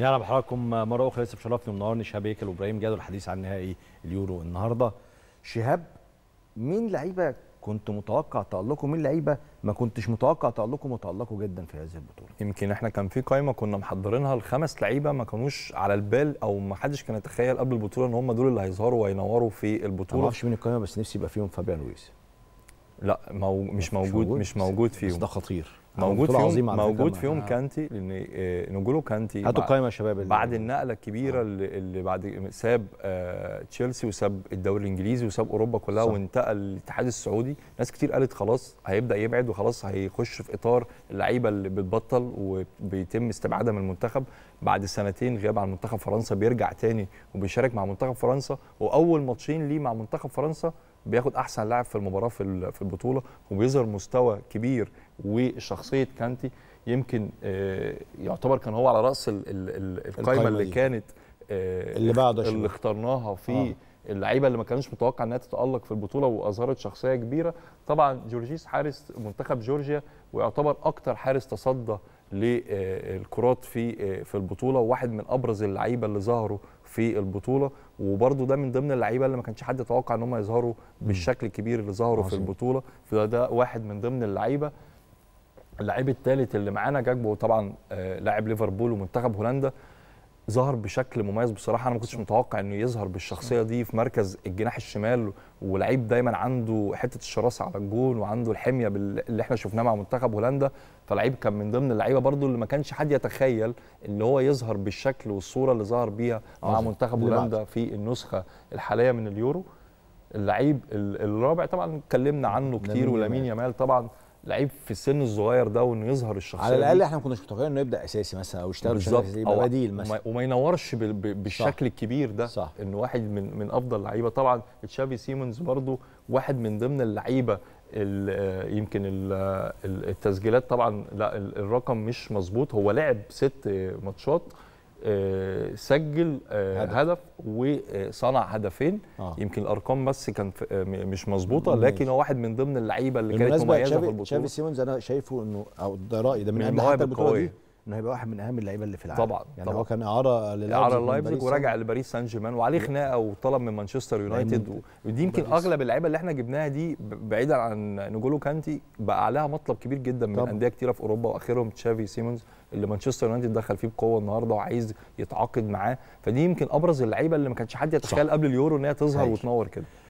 رب حضراتكم مرة أخرى لسه بشرفني ومنورني شهاب هيكل وإبراهيم جاد الحديث عن نهائي اليورو النهاردة شهاب مين لعيبة كنت متوقع تألقه مين لعيبة ما كنتش متوقع تألقه متألقه جدا في هذه البطولة يمكن احنا كان في قائمة كنا محضرينها لخمس لعيبة ما كانوش على البال أو ما حدش كان يتخيل قبل البطولة إن هم دول اللي هيظهروا وينوروا في البطولة ما أعرفش مين القائمة بس نفسي يبقى فيهم فابيان لويس لا مو... مش موجود مش موجود فيهم ده خطير موجود فيهم موجود فيهم كانتي لان آه، نجولو كانتي هاتوا القايمه يا شباب بعد النقله الكبيره آه. اللي بعد ساب آه تشيلسي وساب الدوري الانجليزي وساب اوروبا كلها صح. وانتقل للاتحاد السعودي ناس كتير قالت خلاص هيبدا يبعد وخلاص هيخش في اطار اللعيبه اللي بتبطل وبيتم استبعادها من المنتخب بعد سنتين غياب عن منتخب فرنسا بيرجع تاني وبيشارك مع منتخب فرنسا واول ماتشين ليه مع منتخب فرنسا بياخد احسن لاعب في المباراه في في البطوله وبيظهر مستوى كبير وشخصيه كانتي يمكن آه، يعتبر كان هو على راس القائمه اللي كانت آه، اللي بعده اللي اخترناها في آه. اللعيبه اللي ما كانوش متوقع انها تتالق في البطوله واظهرت شخصيه كبيره طبعا جورجيس حارس منتخب جورجيا ويعتبر اكتر حارس تصدى للكرات في آه، في البطوله وواحد من ابرز اللعيبه اللي ظهروا في البطوله وبرده ده من ضمن اللعيبه اللي ما كانش حد يتوقع ان هم يظهروا بالشكل الكبير اللي ظهروا في البطوله فده واحد من ضمن اللعيبه اللاعب الثالث اللي معانا جاكبو طبعا آه، لاعب ليفربول ومنتخب هولندا ظهر بشكل مميز بصراحه انا ما كنتش متوقع انه يظهر بالشخصيه دي في مركز الجناح الشمال ولعيب دايما عنده حته الشراسه على الجون وعنده الحميه اللي احنا شفناه مع منتخب هولندا فلعيب كان من ضمن اللعيبه برضو اللي ما كانش حد يتخيل ان هو يظهر بالشكل والصوره اللي ظهر بيها مع منتخب هولندا في النسخه الحاليه من اليورو اللعيب الرابع طبعا اتكلمنا عنه كتير ولامين يامال طبعا لعيب في السن الصغير ده وانه يظهر الشخصيه على الاقل احنا ما كناش متوقعين انه يبدا اساسي مثلا او يشتغل بالظبط يبقى بديل مثلا وما ينورش بالشكل الكبير ده صح. انه واحد من من افضل اللعيبه طبعا تشافي سيمونز برضو واحد من ضمن اللعيبه يمكن التسجيلات طبعا لا الرقم مش مظبوط هو لعب ست ماتشات آه، سجل آه، هدف, هدف وصنع هدفين آه. يمكن الارقام بس كان آه، مش مظبوطه لكن هو واحد من ضمن اللعيبه اللي كانت مميزه في البطوله تشافي سيمونز انا شايفه انه او ده رايي ده من, من قبل حتى البطوله دي انه هيبقى واحد من اهم اللعيبه اللي في العالم طبعا يعني طبعا. هو كان اعاره للايبزيج اعاره للايبزيج ورجع لباريس سان جيرمان وعليه خناقه وطلب من مانشستر يونايتد ودي يمكن اغلب اللعيبه اللي احنا جبناها دي بعيدا عن نجولو كانتي بقى عليها مطلب كبير جدا من انديه كتيره في اوروبا واخرهم تشافي سيمونز اللي مانشستر يونايتد دخل فيه بقوه النهارده وعايز يتعاقد معاه فدي يمكن ابرز اللعيبه اللي ما كانش حد يتخيل قبل اليورو ان هي تظهر وتنور كده